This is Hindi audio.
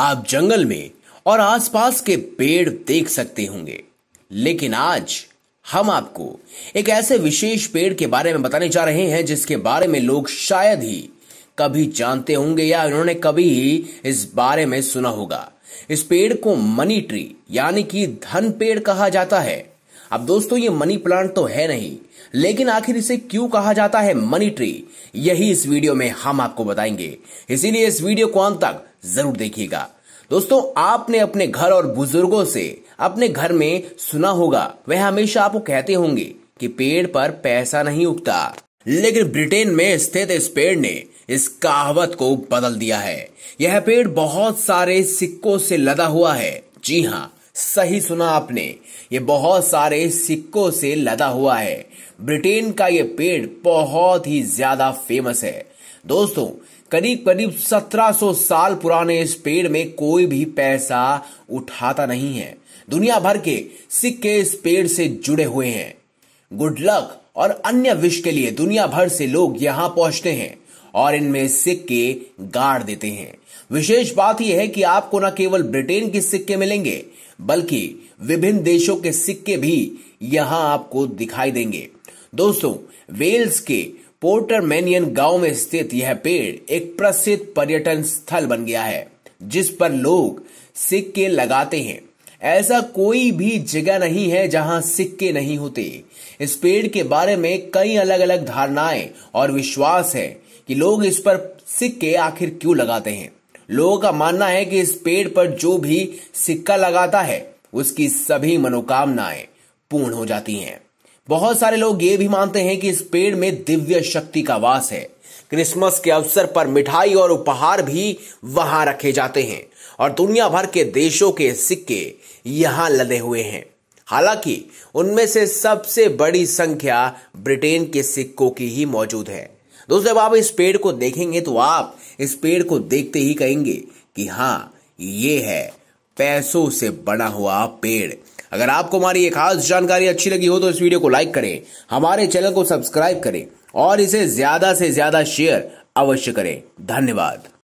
आप जंगल में और आसपास के पेड़ देख सकते होंगे लेकिन आज हम आपको एक ऐसे विशेष पेड़ के बारे में बताने जा रहे हैं जिसके बारे में लोग शायद ही कभी जानते होंगे या उन्होंने कभी ही इस बारे में सुना होगा इस पेड़ को मनी ट्री यानी कि धन पेड़ कहा जाता है अब दोस्तों ये मनी प्लांट तो है नहीं लेकिन आखिर इसे क्यों कहा जाता है मनी ट्री यही इस वीडियो में हम आपको बताएंगे इसीलिए इस वीडियो को अंत तक जरूर देखिएगा दोस्तों आपने अपने घर और बुजुर्गों से अपने घर में सुना होगा वह हमेशा आपको कहते होंगे कि पेड़ पर पैसा नहीं उगता लेकिन ब्रिटेन में स्थित इस पेड़ ने इस कहावत को बदल दिया है यह पेड़ बहुत सारे सिक्कों से लदा हुआ है जी हाँ सही सुना आपने ये बहुत सारे सिक्कों से लदा हुआ है ब्रिटेन का ये पेड़ बहुत ही ज्यादा फेमस है दोस्तों करीब करीब 1700 साल पुराने इस पेड़ में कोई भी पैसा उठाता नहीं है दुनिया भर के सिक्के इस पेड़ से जुड़े हुए हैं गुड लक और अन्य विश के लिए दुनिया भर से लोग यहां पहुंचते हैं और इनमें सिक्के गाड़ देते हैं विशेष बात यह है कि आपको न केवल ब्रिटेन के सिक्के मिलेंगे बल्कि विभिन्न देशों के सिक्के भी यहां आपको दिखाई देंगे दोस्तों वेल्स के पोर्टर मैनियन गांव में स्थित यह पेड़ एक प्रसिद्ध पर्यटन स्थल बन गया है जिस पर लोग सिक्के लगाते हैं ऐसा कोई भी जगह नहीं है जहां सिक्के नहीं होते इस पेड़ के बारे में कई अलग अलग धारणाएं और विश्वास है कि लोग इस पर सिक्के आखिर क्यों लगाते हैं लोगों का मानना है कि इस पेड़ पर जो भी सिक्का लगाता है उसकी सभी मनोकामनाएं पूर्ण हो जाती हैं बहुत सारे लोग ये भी मानते हैं कि इस पेड़ में दिव्य शक्ति का वास है क्रिसमस के अवसर पर मिठाई और उपहार भी वहां रखे जाते हैं और दुनिया भर के देशों के सिक्के यहां लदे हुए हैं हालांकि उनमें से सबसे बड़ी संख्या ब्रिटेन के सिक्कों की ही मौजूद है दोस्तों जब आप इस पेड़ को देखेंगे तो आप इस पेड़ को देखते ही कहेंगे कि हाँ ये है पैसों से बना हुआ पेड़ अगर आपको हमारी ये खास जानकारी अच्छी लगी हो तो इस वीडियो को लाइक करें हमारे चैनल को सब्सक्राइब करें और इसे ज्यादा से ज्यादा शेयर अवश्य करें धन्यवाद